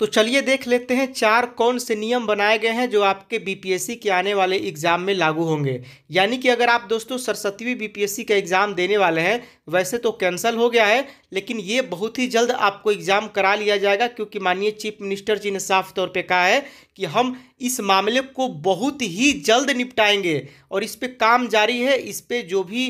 तो चलिए देख लेते हैं चार कौन से नियम बनाए गए हैं जो आपके बीपीएससी के आने वाले एग्जाम में लागू होंगे यानी कि अगर आप दोस्तों सरस्वती बीपीएससी का एग्जाम देने वाले हैं वैसे तो कैंसिल हो गया है लेकिन ये बहुत ही जल्द आपको एग्ज़ाम करा लिया जाएगा क्योंकि माननीय चीफ मिनिस्टर जी ने साफ तौर पे कहा है कि हम इस मामले को बहुत ही जल्द निपटाएंगे और इस पर काम जारी है इस पर जो भी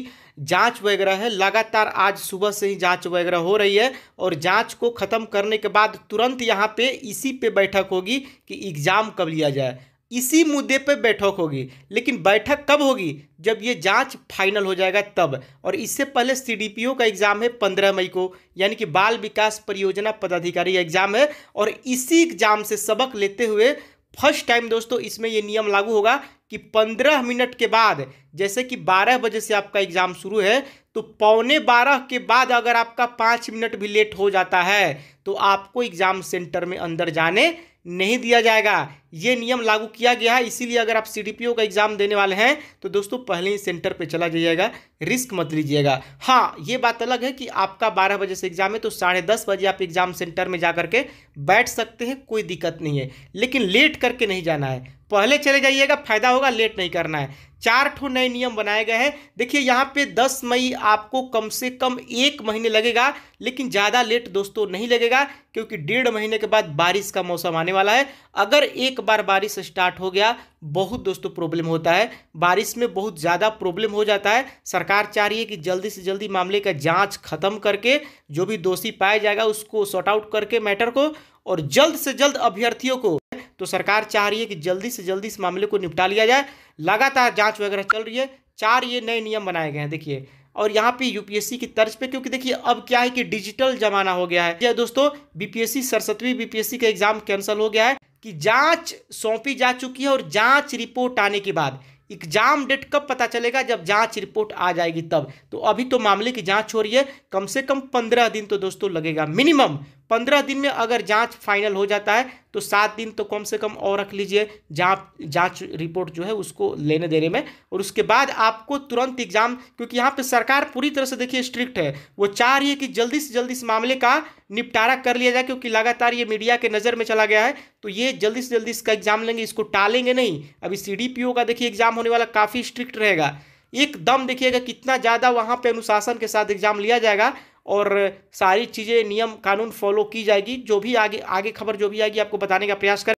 जांच वगैरह है लगातार आज सुबह से ही जांच वगैरह हो रही है और जांच को ख़त्म करने के बाद तुरंत यहाँ पे इसी पे बैठक होगी कि एग्ज़ाम कब लिया जाए इसी मुद्दे पर बैठक होगी लेकिन बैठक कब होगी जब ये जांच फाइनल हो जाएगा तब और इससे पहले सीडीपीओ का एग्ज़ाम है पंद्रह मई को यानी कि बाल विकास परियोजना पदाधिकारी का एग्ज़ाम है और इसी एग्ज़ाम से सबक लेते हुए फर्स्ट टाइम दोस्तों इसमें ये नियम लागू होगा कि पंद्रह मिनट के बाद जैसे कि बारह बजे से आपका एग्ज़ाम शुरू है तो पौने बारह के बाद अगर आपका पाँच मिनट भी लेट हो जाता है तो आपको एग्ज़ाम सेंटर में अंदर जाने नहीं दिया जाएगा ये नियम लागू किया गया है इसीलिए अगर आप सी का एग्ज़ाम देने वाले हैं तो दोस्तों पहले ही सेंटर पे चला जाइएगा रिस्क मत लीजिएगा हाँ ये बात अलग है कि आपका बारह बजे से एग्ज़ाम है तो साढ़े दस बजे आप एग्ज़ाम सेंटर में जा करके बैठ सकते हैं कोई दिक्कत नहीं है लेकिन लेट करके नहीं जाना है पहले चले जाइएगा फ़ायदा होगा लेट नहीं करना है चार ठो नए नियम बनाए गए हैं देखिए यहाँ पे 10 मई आपको कम से कम एक महीने लगेगा लेकिन ज़्यादा लेट दोस्तों नहीं लगेगा क्योंकि डेढ़ महीने के बाद बारिश का मौसम आने वाला है अगर एक बार बारिश स्टार्ट हो गया बहुत दोस्तों प्रॉब्लम होता है बारिश में बहुत ज़्यादा प्रॉब्लम हो जाता है सरकार चाह रही है कि जल्दी से जल्दी मामले का जाँच खत्म करके जो भी दोषी पाया जाएगा उसको शॉर्ट आउट करके मैटर को और जल्द से जल्द अभ्यर्थियों को तो सरकार चाह रही है कि जल्दी से जल्दी इस मामले को निपटा लिया जाए लगातार जांच वगैरह चल रही है चार ये नए नियम बनाए गए हैं देखिए और यहाँ पे यूपीएससी की तर्ज पे क्योंकि देखिए अब क्या है कि डिजिटल जमाना हो गया है यह दोस्तों बीपीएससी सरस्वती बीपीएससी का एग्जाम कैंसिल हो गया है कि जांच सौंपी जा चुकी है और जांच रिपोर्ट आने के बाद एग्जाम डेट कब पता चलेगा जब जांच रिपोर्ट आ जाएगी तब तो अभी तो मामले की जांच हो रही है कम से कम पंद्रह दिन तो दोस्तों लगेगा मिनिमम पंद्रह दिन में अगर जांच फाइनल हो जाता है तो सात दिन तो कम से कम और रख लीजिए जांच जांच रिपोर्ट जो है उसको लेने देने में और उसके बाद आपको तुरंत एग्जाम क्योंकि यहाँ पे सरकार पूरी तरह से देखिए स्ट्रिक्ट है वो चाह रही है कि जल्दी से जल्दी इस मामले का निपटारा कर लिया जाए क्योंकि लगातार ये मीडिया के नज़र में चला गया है तो ये जल्दी से जल्दी इसका एग्जाम लेंगे इसको टालेंगे नहीं अभी सी का देखिए एग्जाम होने वाला काफ़ी स्ट्रिक्ट रहेगा एकदम देखिएगा कितना ज़्यादा वहाँ पे अनुशासन के साथ एग्जाम लिया जाएगा और सारी चीज़ें नियम कानून फॉलो की जाएगी जो भी आगे आगे खबर जो भी आएगी आपको बताने का प्रयास करें